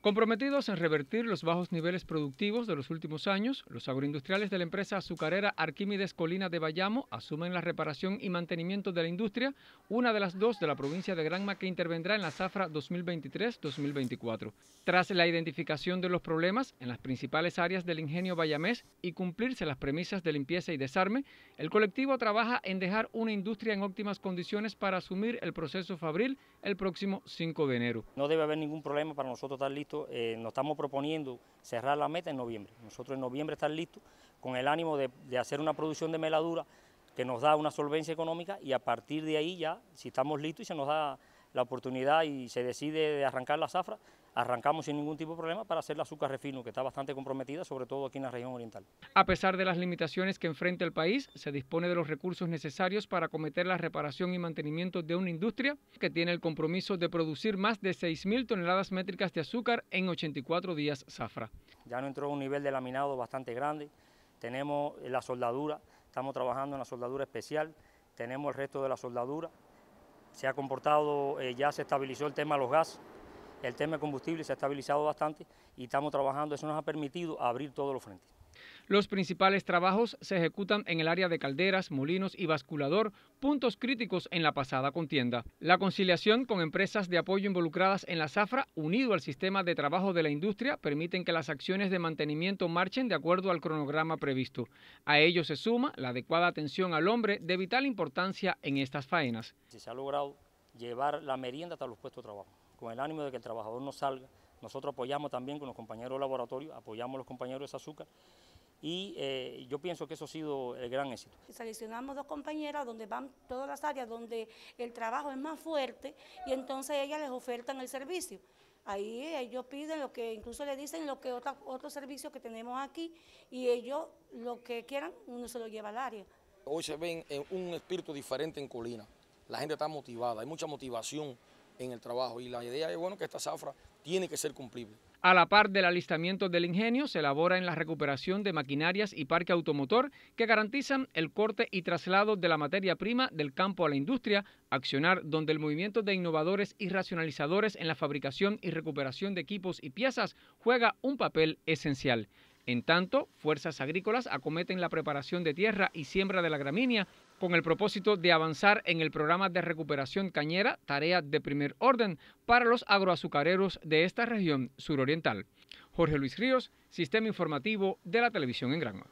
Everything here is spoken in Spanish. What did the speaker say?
Comprometidos en revertir los bajos niveles productivos de los últimos años, los agroindustriales de la empresa azucarera Arquímedes Colina de Bayamo asumen la reparación y mantenimiento de la industria, una de las dos de la provincia de Granma que intervendrá en la zafra 2023-2024. Tras la identificación de los problemas en las principales áreas del ingenio bayamés y cumplirse las premisas de limpieza y desarme, el colectivo trabaja en dejar una industria en óptimas condiciones para asumir el proceso fabril el próximo 5 de enero. No debe haber ningún problema para nosotros estar listos eh, nos estamos proponiendo cerrar la meta en noviembre. Nosotros en noviembre estar listos con el ánimo de, hacer una producción de meladura que nos da una solvencia económica y a partir de ahí ya, si estamos listos y se nos da la oportunidad y se decide de arrancar la zafra, arrancamos sin ningún tipo de problema para hacer la azúcar refino, que está bastante comprometida, sobre todo aquí en la región oriental. A pesar de las limitaciones que enfrenta el país, se dispone de los recursos necesarios para acometer la reparación y mantenimiento de una industria que tiene el compromiso de producir más de 6.000 toneladas métricas de azúcar en 84 días zafra. Ya no entró un nivel de laminado bastante grande, tenemos la soldadura, estamos trabajando en la soldadura especial, tenemos el resto de la soldadura, se ha comportado, eh, ya se estabilizó el tema de los gases, el tema de combustible se ha estabilizado bastante y estamos trabajando, eso nos ha permitido abrir todos los frentes. Los principales trabajos se ejecutan en el área de calderas, molinos y basculador, puntos críticos en la pasada contienda. La conciliación con empresas de apoyo involucradas en la zafra, unido al sistema de trabajo de la industria, permiten que las acciones de mantenimiento marchen de acuerdo al cronograma previsto. A ello se suma la adecuada atención al hombre de vital importancia en estas faenas. se ha logrado llevar la merienda hasta los puestos de trabajo, con el ánimo de que el trabajador no salga, nosotros apoyamos también con los compañeros de laboratorio, apoyamos a los compañeros de azúcar y eh, yo pienso que eso ha sido el gran éxito. Seleccionamos dos compañeras donde van todas las áreas donde el trabajo es más fuerte y entonces ellas les ofertan el servicio. Ahí ellos piden lo que, incluso le dicen lo que otros servicios que tenemos aquí y ellos lo que quieran uno se lo lleva al área. Hoy se ven un espíritu diferente en Colina, la gente está motivada, hay mucha motivación en el trabajo. Y la idea es, bueno, que esta zafra tiene que ser cumplible. A la par del alistamiento del ingenio, se elabora en la recuperación de maquinarias y parque automotor que garantizan el corte y traslado de la materia prima del campo a la industria, accionar donde el movimiento de innovadores y racionalizadores en la fabricación y recuperación de equipos y piezas juega un papel esencial. En tanto, fuerzas agrícolas acometen la preparación de tierra y siembra de la gramínea con el propósito de avanzar en el programa de recuperación cañera, tarea de primer orden para los agroazucareros de esta región suroriental. Jorge Luis Ríos, Sistema Informativo de la Televisión en Granma.